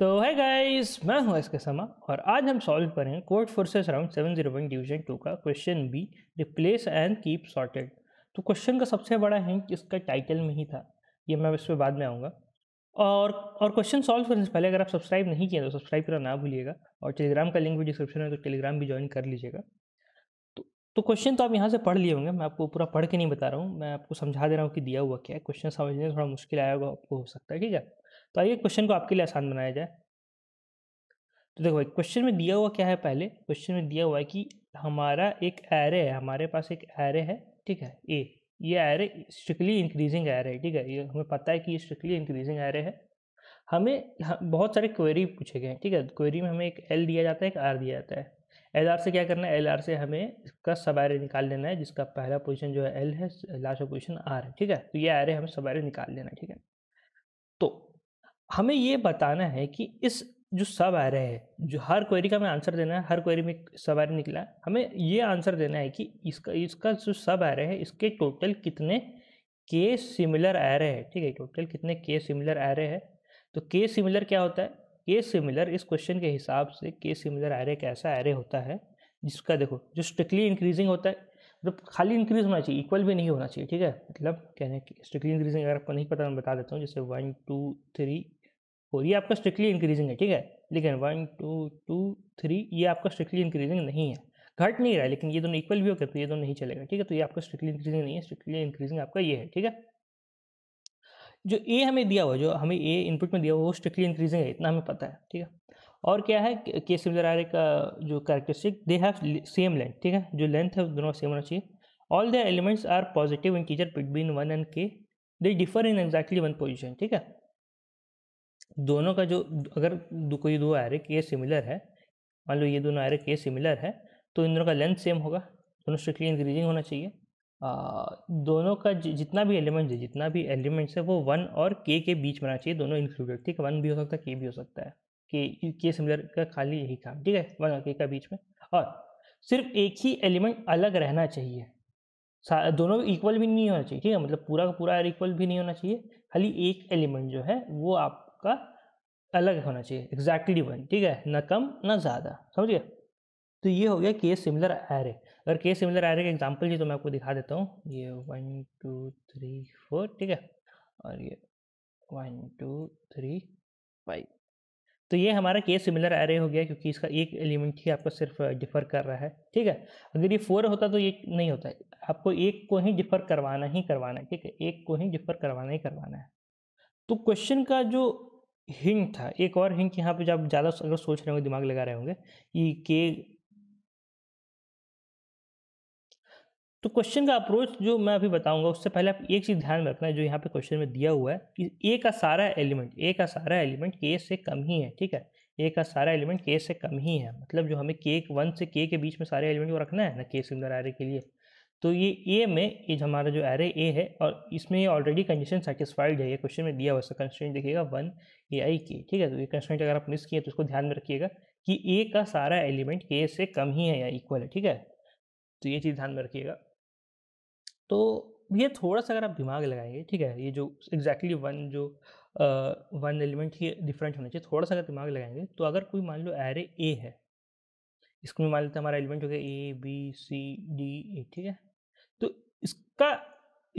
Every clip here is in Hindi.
तो है गाइस मैं हूं एस के समा और आज हम सॉल्व करेंगे Codeforces round seven zero one division two का question B replace and keep sorted तो क्वेश्चन का सबसे बड़ा हिंट इसका टाइटल में ही था ये मैं इस पर बाद में आऊँगा और और क्वेश्चन सॉल्व करने से पहले अगर आप सब्सक्राइब नहीं किए तो सब्सक्राइब करना ना भूलिएगा और टेलीग्राम का लिंक भी डिस्क्रिप्शन में तो टेलीग्राम भी ज्वाइन कर लीजिएगा तो क्वेश्चन तो आप यहाँ से पढ़ लिए होंगे मैं आपको पूरा पढ़ के नहीं बता रहा हूँ मैं आपको समझा दे रहा हूँ कि दिया हुआ क्या है क्वेश्चन समझने में थोड़ा मुश्किल आया होगा आपको हो सकता है ठीक है तो आइए क्वेश्चन को आपके लिए आसान बनाया जाए तो देखो क्वेश्चन में दिया हुआ क्या है पहले क्वेश्चन में दिया हुआ है कि हमारा एक एरे है हमारे पास एक एरे है ठीक है ए ये एरे स्ट्रिकली इंक्रीजिंग एरे है ठीक है ये हमें पता है कि ये स्ट्रिक्टली इंक्रीजिंग एरे है हमें बहुत सारे क्वेरी पूछे गए हैं ठीक है क्वेरी में हमें एक एल दिया जाता है एक आर दिया जाता है एल आर से क्या करना है एल आर से हमें इसका सब आर्य निकाल लेना है जिसका पहला पोजीशन जो है एल है लास्ट पोजिशन आर है ठीक है तो ये आर्य हमें सब आर्य निकाल लेना है ठीक है तो हमें ये बताना है कि इस जो सब आ रहे हैं जो हर क्वेरी का हमें आंसर देना है हर क्वेरी में सब आ रहे निकला हमें ये आंसर देना है कि इसका इसका जो सब आ रहे हैं इसके टोटल कितने के सिमिलर आ रहे हैं ठीक है टोटल कितने के सिमिलर आ रहे हैं तो के सिमिलर क्या होता है के सिमिलर इस क्वेश्चन के हिसाब से के सिमिलर एरे ऐसा एरे होता है जिसका देखो जो स्ट्रिक्टली इंक्रीजिंग होता है मतलब खाली इंक्रीज होना चाहिए इक्वल भी नहीं होना चाहिए ठीक है मतलब कहने की स्ट्रिक्टली इंक्रीजिंग अगर आपको नहीं पता मैं बता देता हूँ जैसे वन टू थ्री फोर ये आपका स्ट्रिक्टली इंक्रीजिंग है ठीक है लेकिन वन टू टू थ्री ये आपका स्ट्रिक्टली इंक्रीजिंग नहीं है घट नहीं रहा है लेकिन ये दोनों इक्वल भी हो तो ये दोनों नहीं चलेगा ठीक है तो ये आपका स्ट्रिक्टली इंक्रीजिंग नहीं है स्ट्रिक्टली इंक्रीजिंग आपका ये है ठीक है जो ए हमें दिया हुआ जो हमें ए इनपुट में दिया हुआ वो स्ट्रिक्टली इंक्रीजिंग है इतना हमें पता है ठीक है और क्या है के सिमिलर आर का जो characteristic they have same length ठीक है जो लेंथ है दोनों सेम होना चाहिए all the elements are positive integer between one and K they differ in exactly one position ठीक है दोनों का जो अगर दो, कोई दो आर के सिमिलर है मान लो ये दोनों आर के सिमिलर है तो इन दोनों का लेंथ सेम होगा दोनों स्ट्रिक्टली इंक्रीजिंग होना चाहिए दोनों का जितना भी एलिमेंट है जितना भी एलिमेंट्स है वो वन और के के बीच में आना चाहिए दोनों इंक्लूडेड ठीक है वन भी हो सकता है के भी हो सकता है के के सिमिलर का खाली यही काम ठीक है वन और के का बीच में और सिर्फ एक ही एलिमेंट अलग रहना चाहिए दोनों इक्वल भी नहीं होना चाहिए ठीक है मतलब पूरा का पूरा इक्वल भी नहीं होना चाहिए खाली एक एलिमेंट जो है वो आपका अलग होना चाहिए एग्जैक्टली वन ठीक है ना कम ना ज़्यादा समझिए तो ये हो गया के सिमिलर एरे अगर केस सिमिलर रहे हैं एग्जाम्पल जी तो मैं आपको दिखा देता हूँ ये वन टू थ्री फोर ठीक है और ये वन टू थ्री फाइव तो ये हमारा केस सिमिलर एरे हो गया क्योंकि इसका एक एलिमेंट ही आपका सिर्फ डिफर कर रहा है ठीक है अगर ये फोर होता तो ये नहीं होता है आपको एक को ही डिफर करवाना ही करवाना है ठीक है एक को ही डिफर करवाना ही करवाना है तो क्वेश्चन का जो हिंट था एक और हिंट यहाँ पे जब ज़्यादा अगर सोच रहे होंगे दिमाग लगा रहे होंगे कि के तो क्वेश्चन का अप्रोच जो मैं अभी बताऊंगा उससे पहले आप एक चीज़ ध्यान में रखना है जो यहाँ पे क्वेश्चन में दिया हुआ है कि ए का सारा एलिमेंट ए का सारा एलिमेंट के से कम ही है ठीक है ए का सारा एलिमेंट के से कम ही है मतलब जो हमें के वन से के के बीच में सारे एलिमेंट को रखना है ना के सिमिलर एरे के लिए तो ये ए में ये हमारा जो एरे ए है और इसमें ऑलरेडी कंडीशन सेटिस्फाइड है ये क्वेश्चन में दिया हुआ है कंस्टेंट देखिएगा वन ए आई के ठीक है तो ये कंस्टेंट अगर आप मिस किए तो उसको ध्यान में रखिएगा कि ए का सारा एलिमेंट के से कम ही है या इक्वल है ठीक है तो ये चीज़ ध्यान में रखिएगा तो ये थोड़ा सा अगर आप दिमाग लगाएंगे ठीक है ये जो एग्जैक्टली exactly वन जो वन एलिमेंट ही डिफरेंट होना चाहिए थोड़ा सा अगर दिमाग लगाएंगे तो अगर कोई मान लो एरे ए है इसमें मान लेते हैं हमारा एलिमेंट हो गया A B C D A ठीक है तो इसका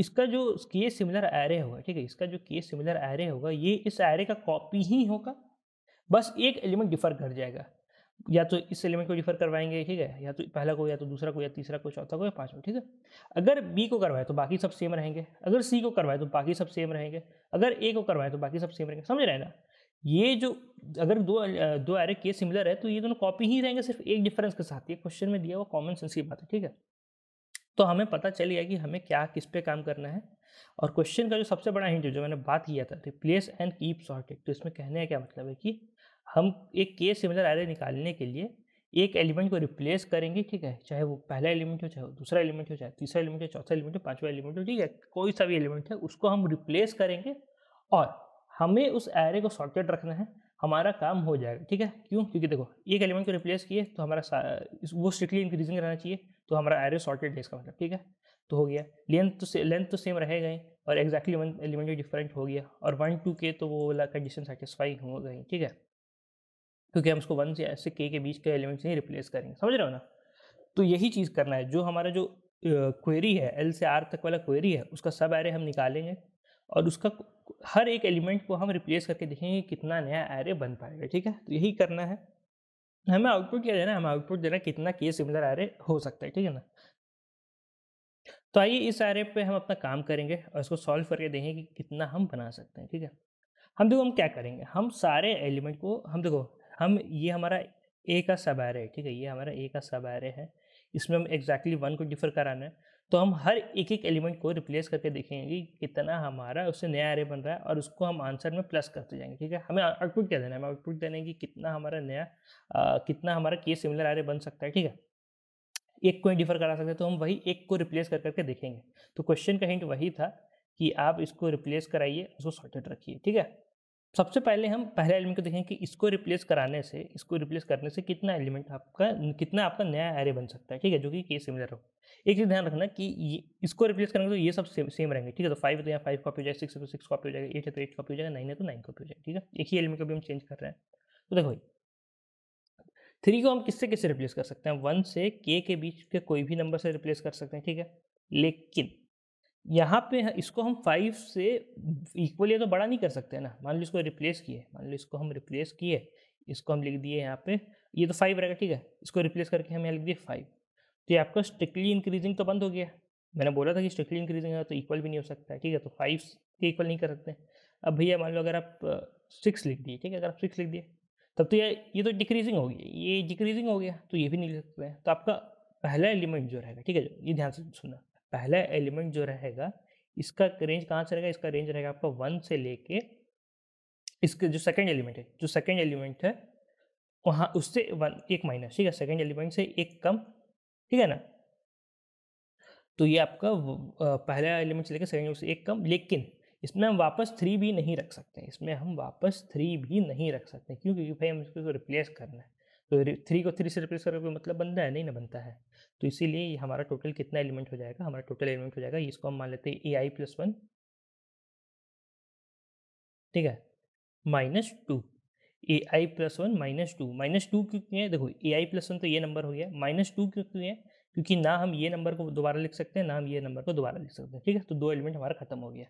इसका जो के सिमिलर एरे होगा ठीक है इसका जो के सिमिलर एरे होगा ये इस एरे का कॉपी ही होगा बस एक एलिमेंट डिफर कर जाएगा या तो इस एलिमेंट को रिफर करवाएंगे ठीक है या तो पहला को या तो दूसरा को या तीसरा को चौथा को या पांचवा ठीक है अगर बी को करवाए तो बाकी सब सेम रहेंगे अगर सी को करवाए तो बाकी सब सेम रहेंगे अगर ए को करवाए तो बाकी सब सेम रहेंगे समझ रहे हैं ना ये जो अगर दो दो एरे के सिमिलर है तो ये दोनों कॉपी ही रहेंगे सिर्फ एक डिफरेंस के साथ ये क्वेश्चन में दिया हुआ कॉमन सेंस की बात है ठीक है तो हमें पता चल गया कि हमें क्या किस पे काम करना है और क्वेश्चन का जो सबसे बड़ा हिंट जो मैंने बात किया था रिप्लेस एंड कीप सॉर्टेड तो इसमें कहने का क्या मतलब है कि हम एक के सिमिलर एरे निकालने के लिए एक एलिमेंट को रिप्लेस करेंगे ठीक है चाहे वो पहला एलिमेंट हो चाहे वो दूसरा एलिमेंट हो चाहे तीसरा एलिमेंट हो चौथा एलिमेंट हो पांचवा एलिमेंट हो ठीक है कोई सा भी एलिमेंट है उसको हम रिप्लेस करेंगे और हमें उस एरे को सॉर्टेड रखना है हमारा काम हो जाएगा ठीक है क्यों क्योंकि देखो एक एलिमेंट को रिप्लेस किए तो हमारा वो स्ट्रिक्टली इंक्रीजिंग रहना चाहिए तो हमारा एरे सॉर्टेड है इसका मतलब ठीक है तो हो गया लेंथ तो से लेंथ तो सेम रहेगा गए और एग्जैक्टली वन एलिमेंट डिफरेंट हो गया और वन टू के तो वो वाला कंडीशन सेटिस्फाई हो गई ठीक है क्योंकि हम उसको वन से ऐसे के के बीच के एलिमेंट से ही रिप्लेस करेंगे समझ रहे हो ना तो यही चीज़ करना है जो हमारा जो क्वेरी है एल से आर तक वाला क्वेरी है उसका सब एरे हम निकालेंगे और उसका हर एक एलिमेंट को हम रिप्लेस करके देखेंगे कितना नया एरे बन पाएगा ठीक है तो यही करना है हमें आउटपुट क्या देना है हमें आउटपुट देना कितना के सिमिलर एरे हो सकता है ठीक है ना तो आइए इस एरे पे हम अपना काम करेंगे और इसको सॉल्व करके देखेंगे कि कितना हम बना सकते हैं ठीक है हम देखो हम क्या करेंगे हम सारे एलिमेंट को हम देखो हम ये हमारा ए का सब एरे है ठीक है ये हमारा ए का सब एरे है इसमें हम एग्जैक्टली वन को डिफर कराना है तो हम हर एक एक एलिमेंट को रिप्लेस करके देखेंगे कितना हमारा उससे नया एरे बन रहा है और उसको हम आंसर में प्लस करते जाएंगे ठीक है हमें आउटपुट क्या देना है हमें आउटपुट देना है कि कितना हमारा नया आ, कितना हमारा के सिमिलर एरे बन सकता है ठीक है एक को ही डिफर करा सकते हैं तो हम वही एक को रिप्लेस कर करके देखेंगे तो क्वेश्चन का हिंट वही था कि आप इसको रिप्लेस कराइए उसको सॉर्टेड रखिए ठीक है सबसे पहले हम पहले एलिमेंट को देखें कि इसको रिप्लेस कराने से इसको रिप्लेस करने से कितना एलिमेंट आपका कितना आपका नया एरे बन सकता है ठीक है जो कि केस सिमिलर हो एक चीज़ ध्यान रखना कि ये इसको रिप्लेस करेंगे तो ये सब सेम सेम रहेंगे ठीक है तो फाइव तो यहाँ फाइव कॉपी हो जाएगा सिक्स है तो सिक्स कॉपी हो जाएगा एट है तो एट कॉपी हो जाएगा नाइन है तो नाइन कॉपी हो जाएगा ठीक है एक ही एलिमेंट को भी हम चेंज कर रहे हैं तो देखो थ्री को हम किससे किससे रिप्लेस कर सकते हैं वन से के के बीच के कोई भी नंबर से रिप्लेस कर सकते हैं ठीक है लेकिन यहाँ पे इसको हम फाइव से इक्वल या तो बड़ा नहीं कर सकते ना मान लो इसको रिप्लेस किए मान लो इसको हम रिप्लेस किए इसको हम लिख दिए यहाँ पे ये तो फाइव रहेगा ठीक है इसको रिप्लेस करके हम यहाँ लिख दिए फाइव तो ये आपका स्ट्रिक्टली इंक्रीजिंग तो बंद हो गया मैंने बोला था कि स्ट्रिक्टली इंक्रीजिंग है तो इक्वल भी नहीं हो सकता है ठीक है तो फाइव के इक्वल नहीं कर सकते अब भैया मान लो अगर आप सिक्स लिख दिए ठीक है अगर आप सिक्स लिख दिए तब तो ये ये तो डिक्रीजिंग हो गई ये डिक्रीजिंग हो गया तो ये भी नहीं लिख सकते हैं तो आपका पहला एलिमेंट जो रहेगा ठीक है ये ध्यान से सुना पहला एलिमेंट जो रहेगा इसका रेंज कहाँ से रहेगा इसका रेंज रहेगा आपका वन से लेके इसके जो सेकेंड एलिमेंट है जो सेकेंड एलिमेंट है वहाँ उससे वन एक माइनस ठीक है सेकेंड एलिमेंट से एक कम ठीक है ना तो ये आपका पहला एलिमेंट से लेकर सेकेंड एलिमेंट से एक कम लेकिन इसमें हम वापस थ्री भी नहीं रख सकते इसमें हम वापस थ्री भी नहीं रख सकते क्योंकि भाई हम इसको रिप्लेस करना है तो थ्री को थ्री से रिप्लेस करोगे मतलब बनता है नहीं ना बनता है तो इसीलिए हमारा टोटल कितना एलिमेंट हो जाएगा हमारा टोटल एलिमेंट हो जाएगा इसको हम मान लेते हैं ए आई प्लस वन ठीक है minus two a i plus one minus two minus two क्यों क्यों है देखो ए आई प्लस वन तो ये नंबर हो गया माइनस टू क्यों क्यों है क्योंकि ना हम ये नंबर को दोबारा लिख सकते हैं ना हम ये नंबर को दोबारा लिख सकते हैं ठीक है तो दो एलिमेंट हमारा खत्म हो गया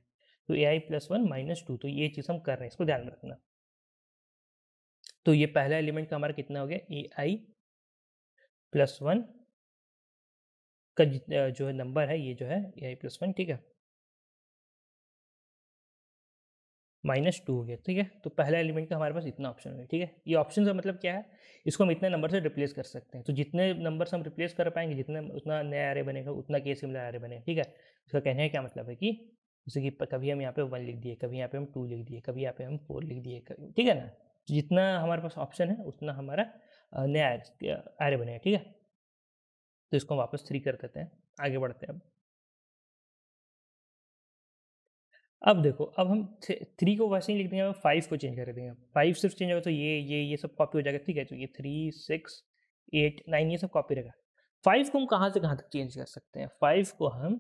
तो a i plus one minus two तो ये चीज़ हम कर रहे हैं इसको ध्यान में रखना तो ये पहला एलिमेंट का हमारा कितना हो गया ए आई प्लस वन का जो है नंबर है ये जो है ए आई प्लस वन ठीक है माइनस टू हो गया ठीक है तो पहला एलिमेंट का हमारे पास इतना ऑप्शन हो गया ठीक है ये ऑप्शन का मतलब क्या है इसको हम इतने नंबर से रिप्लेस कर सकते हैं तो जितने नंबर से हम रिप्लेस कर पाएंगे जितने उतना नया आर बनेगा उतना के सिमिलर आर बनेगा ठीक है इसका कहने का क्या मतलब है कि जैसे कि कभी हम यहाँ पे वन लिख दिए कभी यहाँ पे हम टू लिख दिए कभी यहाँ पे हम फोर लिख दिए ठीक है ना जितना हमारे पास ऑप्शन है उतना हमारा नया आर्य बनेगा ठीक है तो इसको हम वापस थ्री कर देते हैं आगे बढ़ते हैं अब अब देखो अब हम थ्री को वैसे ही लिख देंगे फाइव को चेंज कर देंगे फाइव सिर्फ चेंज होगा तो ये ये ये सब कॉपी हो जाएगा ठीक है तो ये थ्री सिक्स एट नाइन ये सब कॉपी रहेगा फाइव को हम कहाँ से कहाँ तक चेंज कर सकते हैं फाइव को हम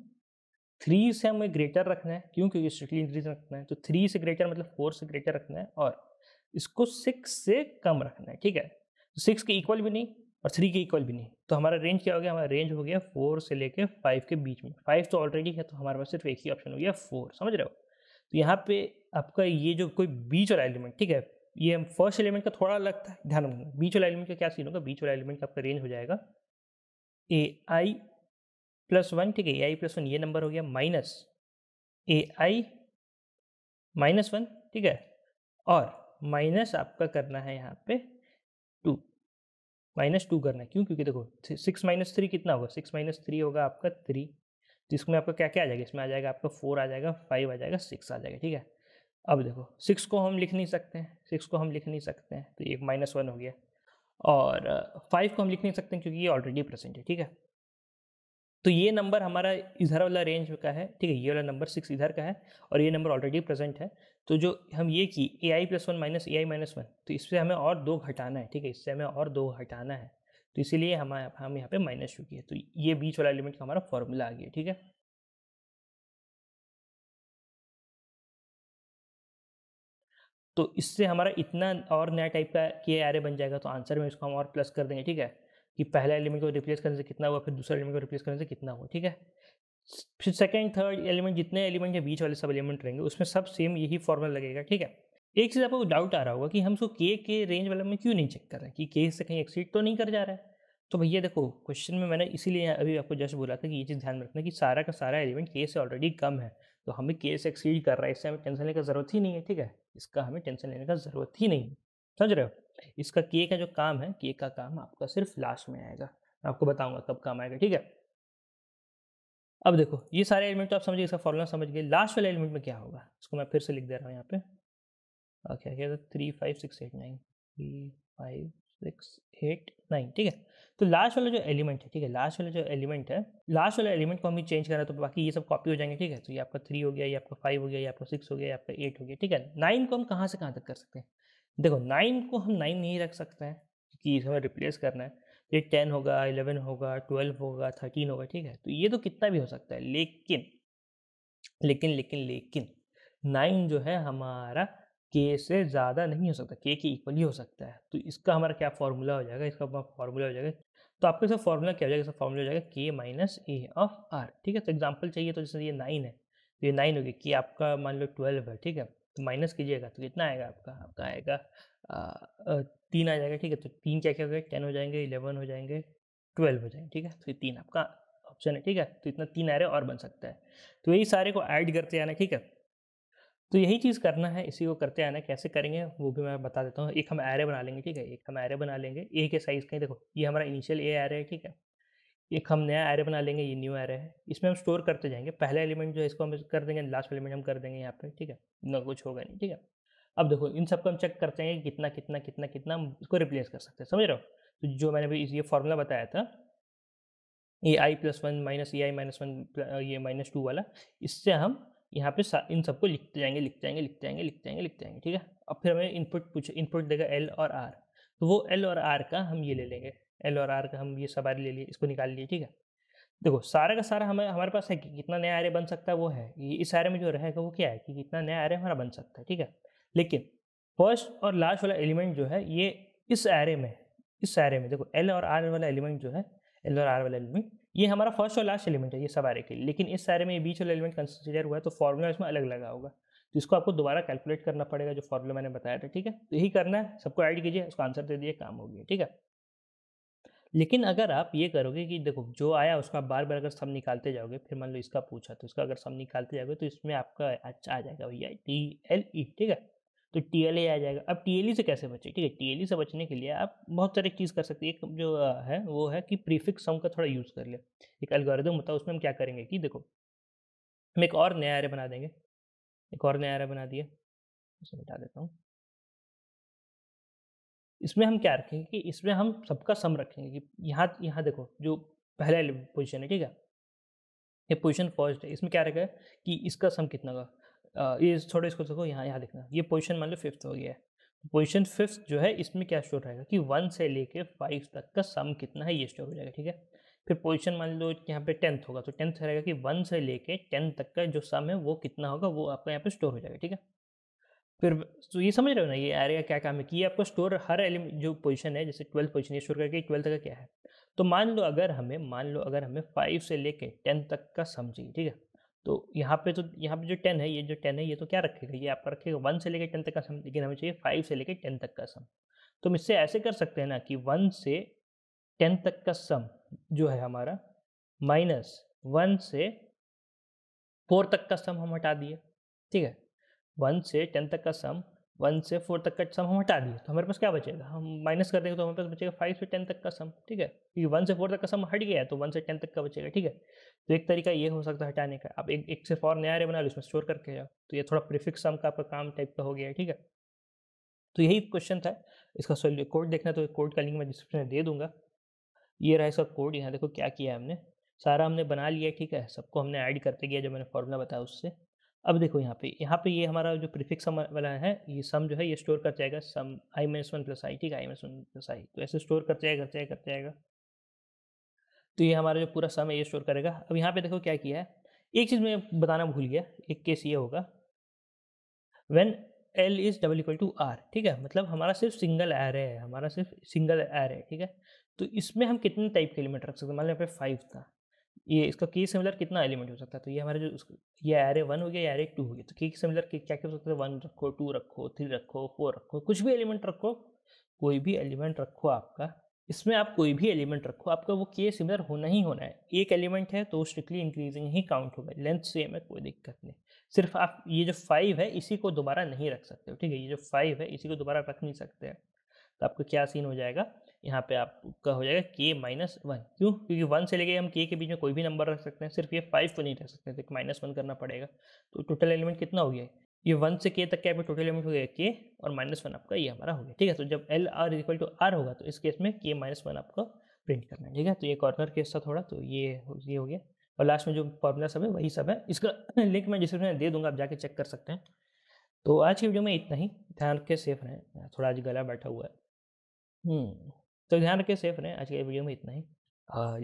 थ्री से हमें ग्रेटर रखना है क्यों क्योंकि स्ट्रिक्टली इंक्रीज रखना है तो थ्री से ग्रेटर मतलब फोर से ग्रेटर रखना है और इसको सिक्स से कम रखना है ठीक है तो सिक्स के इक्वल भी नहीं और थ्री के इक्वल भी नहीं तो हमारा रेंज क्या हो गया हमारा रेंज हो गया फोर से लेके फाइव के बीच में फाइव तो ऑलरेडी है तो हमारे पास सिर्फ एक ही ऑप्शन हो गया फोर समझ रहे हो तो यहाँ पे आपका ये जो कोई बीच वाला एलिमेंट ठीक है ये हम फर्स्ट एलिमेंट का थोड़ा अलग था ध्यान रखना बीच वाला एलिमेंट का क्या सीन होगा बीच वाला एलिमेंट का आपका रेंज हो जाएगा ए आई प्लस वन ठीक है ए आई प्लस वन ये नंबर हो गया minus a i minus one ठीक है और माइनस आपका करना है यहाँ पे टू माइनस टू करना है क्यों क्योंकि देखो सिक्स माइनस थ्री कितना होगा सिक्स माइनस थ्री होगा आपका थ्री जिसमें आपका क्या क्या आ जाएगा इसमें आ जाएगा आपका फोर आ जाएगा फाइव आ जाएगा सिक्स आ जाएगा ठीक है अब देखो सिक्स को हम लिख नहीं सकते हैं सिक्स को हम लिख नहीं सकते हैं तो एक माइनस वन हो गया और फाइव को हम लिख नहीं सकते क्योंकि ये ऑलरेडी प्रेजेंट है ठीक है तो ये नंबर हमारा इधर वाला रेंज का है ठीक है ये वाला नंबर सिक्स इधर का है और ये नंबर ऑलरेडी प्रेजेंट है तो जो हम ये की a i plus one minus a i minus one तो इससे हमें और दो घटाना है ठीक है इससे हमें और दो घटाना है तो इसीलिए हम हम यहाँ पे माइनस चुकी है तो ये बीच वाला एलिमेंट का हमारा फॉर्मूला आ गया ठीक है तो इससे हमारा इतना और नया टाइप का के ए बन जाएगा तो आंसर में इसको हम और प्लस कर देंगे ठीक है कि पहला एलिमेंट को रिप्लेस करने से कितना हुआ फिर दूसरा एलिमेंट को रिप्लेस करने से कितना हुआ ठीक है फिर सेकेंड थर्ड एलिमेंट जितने एलिमेंट के बीच वाले सब एलिमेंट रहेंगे उसमें सब सेम यही फॉर्मूला लगेगा ठीक है एक चीज़ आपको डाउट आ रहा होगा कि हम उसको के के रेंज वाले में क्यों नहीं चेक कर रहे हैं कि के से कहीं एक्सीड तो नहीं कर जा रहा है तो भैया देखो क्वेश्चन में मैंने इसीलिए अभी आपको जस्ट बोला था कि ये चीज़ ध्यान में रखना कि सारा का सारा एलिमेंट के से ऑलरेडी कम है तो हमें के से एक्सीड कर रहा है इससे हमें टेंशन लेने का ज़रूरत ही नहीं है ठीक है इसका हमें टेंशन लेने का ज़रूरत ही नहीं है समझ रहे हो इसका केक का जो काम है केक का काम आपका सिर्फ लास्ट में आएगा मैं आपको बताऊंगा कब काम आएगा ठीक है अब देखो ये सारे एलिमेंट तो आप समझिए इसका फॉर्मूला समझ गए लास्ट वाले एलिमेंट में क्या होगा इसको मैं फिर से लिख दे रहा हूँ यहाँ पे okay three five six eight nine three five six eight nine ठीक है तो लास्ट वाला जो एलिमेंट है ठीक है लास्ट वाला जो एलिमेंट है लास्ट वाला एलिमेंट को हम चेंज करना तो बाकी ये सब कॉपी हो जाएंगे ठीक है तो ये आपका थ्री हो गया ये आपका फाइव हो गया ये आपका सिक्स हो गया ये आपका एट हो गया ठीक है नाइन को हम कहाँ से कहाँ तक कर सकते हैं देखो नाइन को हम नाइन नहीं रख सकते हैं क्योंकि हमें रिप्लेस करना है ये टेन होगा इलेवन होगा ट्वेल्व होगा थर्टीन होगा ठीक है तो ये तो कितना भी हो सकता है लेकिन लेकिन लेकिन लेकिन नाइन जो है हमारा के से ज़्यादा नहीं हो सकता के के इक्वल ही हो सकता है तो इसका हमारा क्या फॉर्मूला हो जाएगा इसका हमारा फॉर्मूला हो जाएगा तो आपके साथ फॉर्मूला क्या हो जाएगा इसका फॉर्मूला हो जाएगा के माइनस ए ऑफ आर ठीक है तो एग्जाम्पल चाहिए तो जैसे ये नाइन है तो ये नाइन हो गया के आपका मान लो ट्वेल्व है ठीक है तो माइनस कीजिएगा तो कितना आएगा आपका आपका आएगा तीन आ जाएगा ठीक है तो तीन क्या क्या हो गए टेन हो जाएंगे इलेवन हो जाएंगे ट्वेल्व हो जाएंगे ठीक है तो ये तीन आपका ऑप्शन है ठीक है तो इतना तीन आयरे और बन सकता है तो यही सारे को ऐड करते आना ठीक है तो यही चीज़ करना है इसी को करते आना कैसे करेंगे वो भी मैं बता देता हूँ एक हम एरे बना लेंगे ठीक है एक हम एरे बना लेंगे ए के साइज़ कहीं देखो ये हमारा इनिशियल ए आ रहा है ठीक है एक हम नया एरे बना लेंगे ये न्यू एरे है इसमें हम स्टोर करते जाएंगे पहला एलिमेंट जो है इसको हम कर देंगे लास्ट एलिमेंट हम कर देंगे यहाँ पे ठीक है ना कुछ होगा नहीं ठीक है अब देखो इन सबको हम चेक करते हैं कितना कितना कितना कितना हम इसको रिप्लेस कर सकते हैं समझ रहे हो तो जो मैंने भी ये फॉर्मूला बताया था a i plus one minus a i minus one ये माइनस टू वाला इससे हम यहाँ पे इन सबको लिखते जाएंगे लिखते जाएंगे लिखते जाएंगे लिखते जाएंगे लिखते जाएंगे ठीक है अब फिर हमें इनपुट पूछे इनपुट देगा एल और आर तो वो एल और आर का हम ये ले लेंगे एल और आर का हम ये सब आर ले लिए इसको निकाल लिए ठीक है देखो सारा का सारा हमें हमारे पास है कि कितना नया आर्य बन सकता है वो है इस आर्य में जो रहेगा वो क्या है कि कितना नया आर्य हमारा बन सकता है ठीक है लेकिन फर्स्ट और लास्ट वाला एलिमेंट जो है ये इस एरे में इस एरे में देखो एल और आर वाला एलिमेंट जो है एल और आर वाला एलिमेंट ये हमारा फर्स्ट और लास्ट एलिमेंट है ये सब आरे के लिए लेकिन इस सारे में ये बीच वाला एलिमेंट कंसिडर हुआ है तो फॉर्मूला इसमें अलग लगा होगा तो इसको आपको दोबारा कैलकुलेट करना पड़ेगा जो फॉर्मूला मैंने बताया था ठीक है तो यही करना है सबको ऐड कीजिए उसका आंसर दे दिए काम हो गया ठीक है लेकिन अगर आप ये करोगे कि देखो जो आया उसका बार बार अगर सब निकालते जाओगे फिर मान लो इसका पूछा तो इसका अगर सब निकालते जाओगे तो इसमें आपका अच्छा आ जाएगा भैया टी एल ई ठीक है तो टी एल ए आ जाएगा अब टी एल ई से कैसे बचे ठीक है टी एल ई से बचने के लिए आप बहुत सारी चीज़ कर सकते हैं एक जो है वो है कि प्रीफिक्स सम का थोड़ा यूज़ कर लिया एक अलगोरिदम होता है उसमें हम क्या करेंगे कि देखो हम एक और नया एरे बना देंगे एक और नया एरे बना दिए उसे मिटा देता हूँ इसमें हम क्या रखेंगे कि इसमें हम सबका सम रखेंगे कि यहाँ यहाँ देखो जो पहला पोजिशन है ठीक है ये पोजिशन फर्स्ट है इसमें क्या रखेगा कि इसका सम कितना होगा ये छोड़ो इसको देखो यहाँ यहाँ देखना ये पोजिशन मान लो फिफ्थ हो गया है पोजिशन फिफ्थ जो है इसमें क्या स्टोर रहेगा कि वन से लेके फाइव तक का सम कितना है ये स्टोर हो जाएगा ठीक है फिर पोजिशन मान लो यहाँ पे टेंथ होगा तो टेंथ रहेगा कि वन से लेके टेंथ तक का जो सम है वो कितना होगा वो आपका यहाँ पे स्टोर हो जाएगा ठीक है फिर तो ये समझ रहे हो ना ये एरे का क्या काम है कि ये आपको स्टोर हर एलिमेंट जो पोजीशन है जैसे ट्वेल्थ पोजीशन ये स्टोर करके ट्वेल्थ का क्या है तो मान लो अगर हमें मान लो अगर हमें फाइव से लेके टेन तक का समझिए ठीक है तो यहाँ पे तो यहाँ पे जो टेन है ये जो टेन है ये तो क्या रखेगा ये आपका रखेगा वन से लेकर टेन तक का सम लेकिन हमें चाहिए फाइव से लेकर टेन तक का सम तो हम इससे ऐसे कर सकते हैं ना कि वन से टेन तक का सम जो है हमारा माइनस वन से फोर तक का सम हम हटा दिए ठीक है वन से टेन तक का सम वन से फोर तक का सम हम हटा दिए तो हमारे पास क्या बचेगा हम माइनस कर देंगे तो हमारे पास बचेगा फाइव से टेन तक का सम ठीक है क्योंकि वन से फोर तक का सम हट गया तो वन से टेन तक का बचेगा ठीक है तो एक तरीका ये हो सकता है हटाने का आप एक एक से फॉर नया रे बना लो इसमें स्टोर करके जाओ तो ये थोड़ा प्रिफिक्स सम का आपका काम टाइप का हो गया ठीक है तो यही क्वेश्चन था इसका कोड देखना तो कोड का लिंक मैं डिस्क्रिप्शन में दे दूंगा ये रहा इसका कोड यहाँ देखो क्या किया हमने सारा हमने बना लिया ठीक है सबको हमने ऐड करते गया जो मैंने फॉर्मूला बताया उससे अब देखो यहाँ पे यहाँ पे ये हमारा जो प्रीफिक्स वाला है ये सम जो है ये स्टोर कर जाएगा sum i minus one plus i ठीक है i minus one plus i तो ऐसे स्टोर करते जाएगा करते जाएगा करते जाएगा तो ये हमारा जो पूरा सम है ये स्टोर करेगा अब यहाँ पे देखो क्या किया है एक चीज़ मैं बताना भूल गया एक केस ये होगा when l is double equal to r ठीक है मतलब हमारा सिर्फ सिंगल एर है हमारा सिर्फ सिंगल एर है ठीक है तो इसमें हम कितने टाइप के एलिमेंट रख सकते हैं मान लो यहाँ पे फाइव था ये इसका की सिमिलर कितना एलिमेंट हो सकता है तो ये हमारे जो ये एरे वन हो गया एरे टू हो गया तो की सिमिलर क्या क्या हो सकता है वन रखो टू रखो थ्री रखो फोर रखो कुछ भी एलिमेंट रखो कोई भी एलिमेंट रखो आपका इसमें आप कोई भी एलिमेंट रखो आपका वो के सिमिलर होना ही होना है एक एलिमेंट है तो स्ट्रिक्टली इंक्रीजिंग ही काउंट होगा लेंथ सेम है कोई दिक्कत नहीं सिर्फ आप ये जो फाइव है इसी को दोबारा नहीं रख सकते ठीक है ये जो फाइव है इसी को दोबारा रख नहीं सकते तो आपका क्या सीन हो जाएगा यहाँ पे आपका हो जाएगा के माइनस वन क्यों क्योंकि वन से लेके हम के के बीच में कोई भी नंबर रख सकते हैं सिर्फ ये फाइव को तो नहीं रख सकते तो माइनस वन करना पड़ेगा तो टोटल एलिमेंट कितना हो गया ये वन से के तक के आपके टोटल एलिमेंट हो गया के और माइनस वन आपका ये हमारा हो गया ठीक है तो जब l r equal to r होगा तो इस केस में के माइनस वन आपका प्रिंट करना है ठीक है तो ये कॉर्नर केस था थोड़ा तो ये ये हो गया और लास्ट में जो फॉर्मूला सब है वही सब है इसका लिंक मैं डिस्क्रिप्शन दे दूंगा आप जाके चेक कर सकते हैं तो आज की वीडियो में इतना ही ध्यान रखे सेफ रहें थोड़ा आज गला बैठा हुआ है तो ध्यान रखिए सेफ रहें आज के वीडियो में इतना ही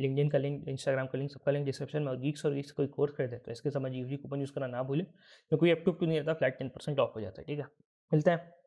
लिंकडिन का लिंक इंस्टाग्राम का लिंक सबका लिंक डिस्क्रिप्शन में और गीक्स और गीक्स कोई कोर्स कर तो इसके समझ यूजी कूपन यूज़ करना ना भूलें क्योंकि तो एप टू नहीं रहता फ्लैट टेन परसेंट ऑफ हो जाता है ठीक है मिलते हैं